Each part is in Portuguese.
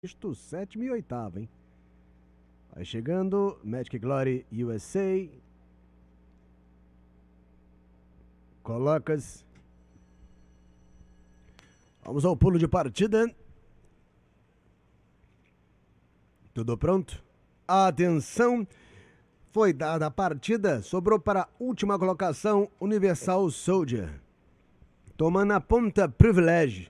sexto, sétimo e oitavo, hein? Vai chegando Magic Glory USA. Colocas. Vamos ao pulo de partida. Tudo pronto? Atenção! Foi dada a partida, sobrou para a última colocação Universal Soldier. Tomando a ponta Privilege.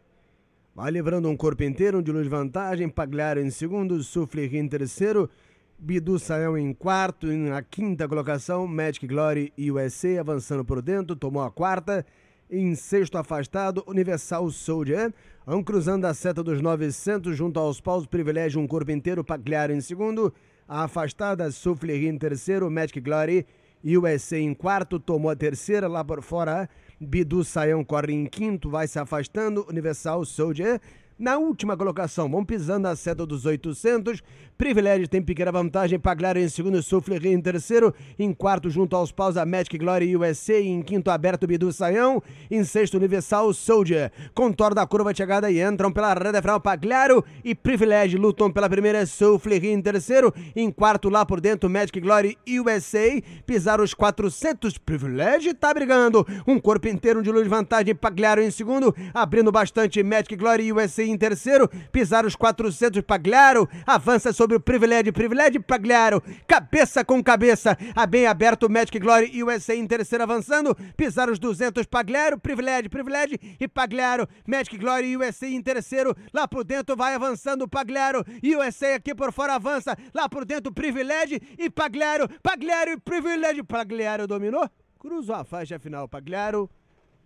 Vai livrando um corpo inteiro de luz vantagem, Pagliaro em segundo, Suflich em terceiro, Bidu Sael em quarto, na quinta colocação, Magic Glory e USA avançando por dentro, tomou a quarta. Em sexto afastado, Universal Soldier. Um cruzando a seta dos 900 junto aos paus, privilégio um corpo inteiro, Pagliaro em segundo. A afastada, Sufler em terceiro, Magic Glory USA em quarto, tomou a terceira, lá por fora, Bidu Saião corre em quinto, vai se afastando, Universal Soldier na última colocação. Vão pisando a seta dos 800. Privilégio tem pequena vantagem. Pagliaro em segundo, Souffler em terceiro. Em quarto, junto aos paus, a Magic Glory USA. Em quinto, aberto, Bidu Saião. Em sexto, Universal Soldier. Contorno da curva de chegada e entram pela reta final Pagliaro e Privilégio. Lutam pela primeira, Souffler em terceiro. Em quarto, lá por dentro, Magic Glory USA. Pisaram os 400. Privilégio tá brigando. Um corpo inteiro de luz vantagem. Pagliaro em segundo, abrindo bastante. Magic Glory USA em terceiro, pisar os 400 Pagliaro, avança sobre o privilégio, privilégio Pagliaro, cabeça com cabeça, a bem aberto Magic Glory e USA em terceiro avançando, pisar os 200 Pagliaro, privilégio, privilégio e Pagliaro, Magic Glory e USA em terceiro, lá por dentro vai avançando o Pagliaro, USA aqui por fora avança, lá por dentro privilégio e Pagliaro, Pagliaro e privilégio, Pagliaro dominou, cruzou a faixa final Pagliaro,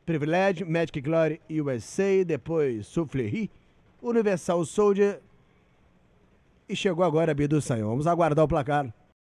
privilégio Magic Glory USA, depois Soufflery Universal Soldier. E chegou agora Bidu Sanhão. Vamos aguardar o placar.